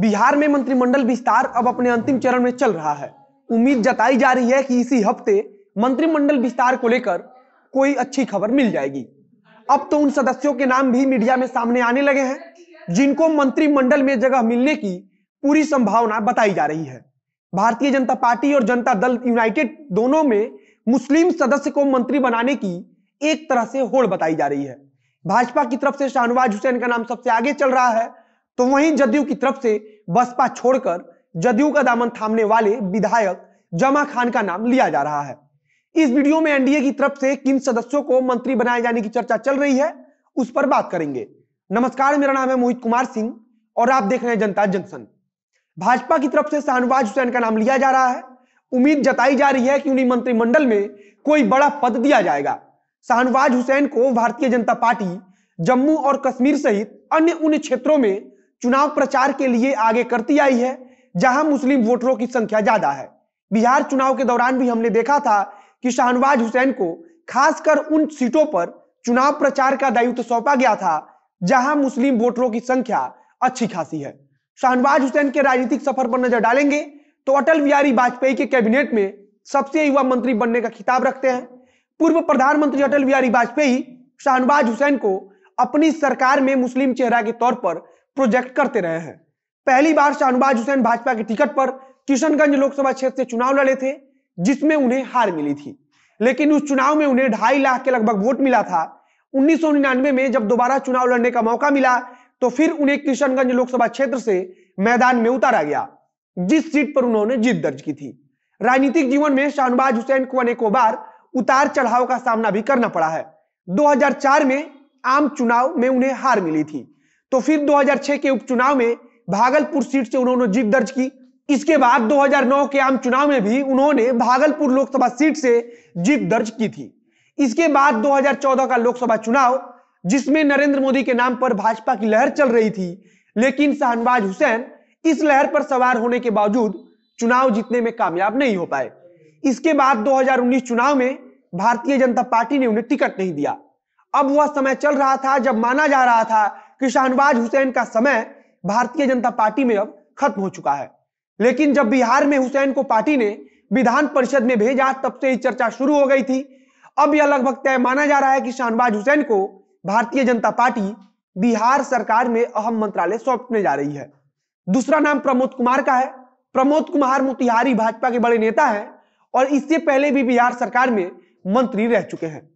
बिहार में मंत्रिमंडल विस्तार अब अपने अंतिम चरण में चल रहा है उम्मीद जताई जा रही है कि इसी हफ्ते मंत्रिमंडल विस्तार को लेकर कोई अच्छी खबर मिल जाएगी अब तो उन सदस्यों के नाम भी मीडिया में सामने आने लगे हैं जिनको मंत्रिमंडल में जगह मिलने की पूरी संभावना बताई जा रही है भारतीय जनता पार्टी और जनता दल यूनाइटेड दोनों में मुस्लिम सदस्य को मंत्री बनाने की एक तरह से होड़ बताई जा रही है भाजपा की तरफ से शाहनवाज हुसैन का नाम सबसे आगे चल रहा है तो वहीं जदयू की तरफ से बसपा छोड़कर जदयू का दामन थामने वाले विधायक जमा खान का नाम लिया जा रहा है इस वीडियो में एनडीए की तरफ से किन सदस्यों को मंत्री बनाए जाने की चर्चा चल रही है उस पर बात करेंगे नमस्कार मेरा नाम है मोहित कुमार सिंह और आप देख रहे हैं जनता जंक्शन भाजपा की तरफ से शाहनवाज हुसैन का नाम लिया जा रहा है उम्मीद जताई जा रही है कि उन्हें मंत्रिमंडल में कोई बड़ा पद दिया जाएगा शाहनवाज हुसैन को भारतीय जनता पार्टी जम्मू और कश्मीर सहित अन्य उन क्षेत्रों में चुनाव प्रचार के लिए आगे करती आई है जहां मुस्लिम वोटरों की संख्या ज्यादा है बिहार चुनाव के दौरान भी हमने देखा था कि शाहनवाज हुसैन को खासकर उन सीटों पर चुनाव प्रचार का दायित्व सौंपा गया था जहां मुस्लिम वोटरों की संख्या अच्छी खासी है शाहनवाज हुसैन के राजनीतिक सफर पर नजर डालेंगे तो अटल बिहारी वाजपेयी के कैबिनेट में सबसे युवा मंत्री बनने का खिताब रखते हैं पूर्व प्रधानमंत्री अटल बिहारी वाजपेयी शाहनवाज हुसैन को अपनी सरकार में मुस्लिम चेहरा के तौर पर प्रोजेक्ट करते रहे हैं पहली बार शाहनवाज हुसैन भाजपा के टिकट पर किशनगंज लोकसभा क्षेत्र से चुनाव लड़े थे जिसमें उन्हें हार मिली थी लेकिन उस चुनाव में उन्हें ढाई लाख के लगभग वोट मिला था उन्नीस में जब दोबारा चुनाव लड़ने का मौका मिला तो फिर उन्हें किशनगंज लोकसभा क्षेत्र से मैदान में उतारा गया जिस सीट पर उन्होंने जीत दर्ज की थी राजनीतिक जीवन में शाहनवाज हुसैन को अनेकों बार उतार चढ़ाव का सामना भी करना पड़ा है 2004 में आम चुनाव में उन्हें हार मिली थी तो फिर 2006 के उपचुनाव में भागलपुर सीट से उन्होंने जीत दर्ज की इसके बाद 2009 के आम चुनाव में भी उन्होंने भागलपुर लोकसभा सीट से जीत दर्ज की थी इसके बाद 2014 का लोकसभा चुनाव जिसमें नरेंद्र मोदी के नाम पर भाजपा की लहर चल रही थी लेकिन शाहनवाज हुसैन इस लहर पर सवार होने के बावजूद चुनाव जीतने में कामयाब नहीं हो पाए इसके बाद 2019 चुनाव में भारतीय जनता पार्टी ने उन्हें टिकट नहीं दिया अब वह समय चल रहा था जब माना जा रहा था कि शाहनवाज हुसैन का समय भारतीय जनता पार्टी में अब खत्म हो चुका है लेकिन जब बिहार में हुसैन को पार्टी ने विधान परिषद में भेजा तब से ही चर्चा शुरू हो गई थी अब यह लगभग तय माना जा रहा है कि शाहनवाज हुसैन को भारतीय जनता पार्टी बिहार सरकार में अहम मंत्रालय सौंपने जा रही है दूसरा नाम प्रमोद कुमार का है प्रमोद कुमार मोतिहारी भाजपा के बड़े नेता हैं और इससे पहले भी बिहार सरकार में मंत्री रह चुके हैं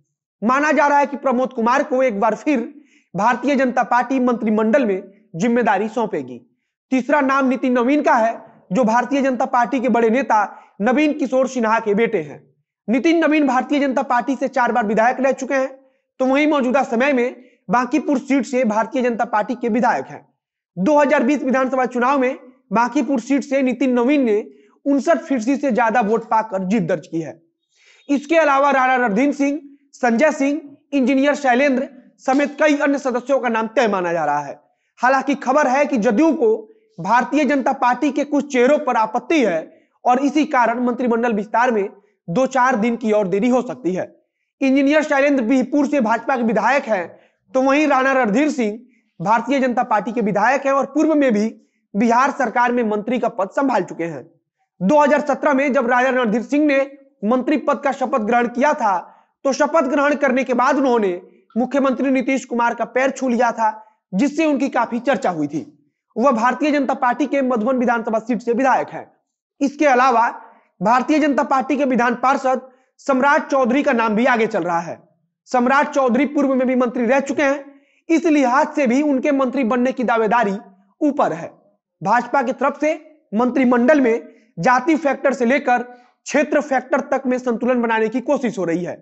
माना जा रहा है कि प्रमोद कुमार को एक बार फिर भारतीय जनता पार्टी मंत्रिमंडल में जिम्मेदारी सौंपेगी तीसरा नाम नितिन नवीन का है जो भारतीय जनता पार्टी के बड़े नेता नवीन किशोर सिन्हा के बेटे हैं नितिन नवीन भारतीय जनता पार्टी से चार बार विधायक रह चुके हैं तो वही मौजूदा समय में बांकीपुर सीट से भारतीय जनता पार्टी के विधायक हैं 2020 विधानसभा चुनाव में बांकीपुर सीट से नितिन नवीन ने उनसठ फीसदी से ज्यादा वोट पाकर जीत दर्ज की है इसके अलावा राणा रणधीन सिंह संजय सिंह इंजीनियर शैलेंद्र समेत कई अन्य सदस्यों का नाम तय माना जा रहा है हालांकि खबर है कि जदयू को भारतीय जनता पार्टी के कुछ चेहरों पर आपत्ति है और इसी कारण मंत्रिमंडल विस्तार में दो चार दिन की और देरी हो सकती है इंजीनियर शैलेंद्र बिहपुर से भाजपा के विधायक हैं तो वहीं राणा रणधीर सिंह भारतीय जनता पार्टी के विधायक हैं और पूर्व में भी बिहार सरकार में मंत्री का पद संभाल चुके हैं 2017 में जब राजा रणधीर सिंह ने मंत्री पद का शपथ ग्रहण किया था तो शपथ ग्रहण करने के बाद उन्होंने मुख्यमंत्री नीतीश कुमार का पैर छू लिया था जिससे उनकी काफी चर्चा हुई थी वह भारतीय जनता पार्टी के मधुबन विधानसभा सीट से विधायक है इसके अलावा भारतीय जनता पार्टी के विधान पार्षद सम्राट चौधरी का नाम भी आगे चल रहा है सम्राट चौधरी पूर्व में भी मंत्री रह चुके हैं इस लिहाज से भी उनके मंत्री बनने की दावेदारी ऊपर है भाजपा की तरफ से मंत्रिमंडल में जाति फैक्टर से लेकर क्षेत्र फैक्टर तक में संतुलन बनाने की कोशिश हो रही है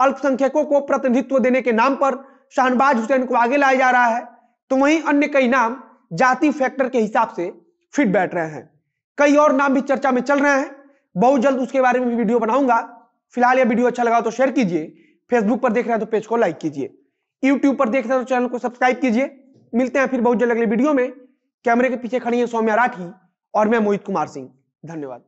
अल्पसंख्यकों को प्रतिनिधित्व देने के नाम पर शाहनबाज हुसैन को आगे लाया जा रहा है तो वहीं अन्य कई नाम जाति फैक्टर के हिसाब से फिट बैठ रहे हैं कई और नाम भी चर्चा में चल रहे हैं बहुत जल्द उसके बारे में भी वीडियो बनाऊंगा फिलहाल यह वीडियो अच्छा लगा तो शेयर कीजिए फेसबुक पर देख रहे हैं तो पेज को लाइक कीजिए यूट्यूब पर देख रहे हैं तो चैनल को सब्सक्राइब कीजिए मिलते हैं फिर बहुत जल्द अगले वीडियो में कैमरे के पीछे खड़ी है सौम्या राठी और मैं मोहित कुमार सिंह धन्यवाद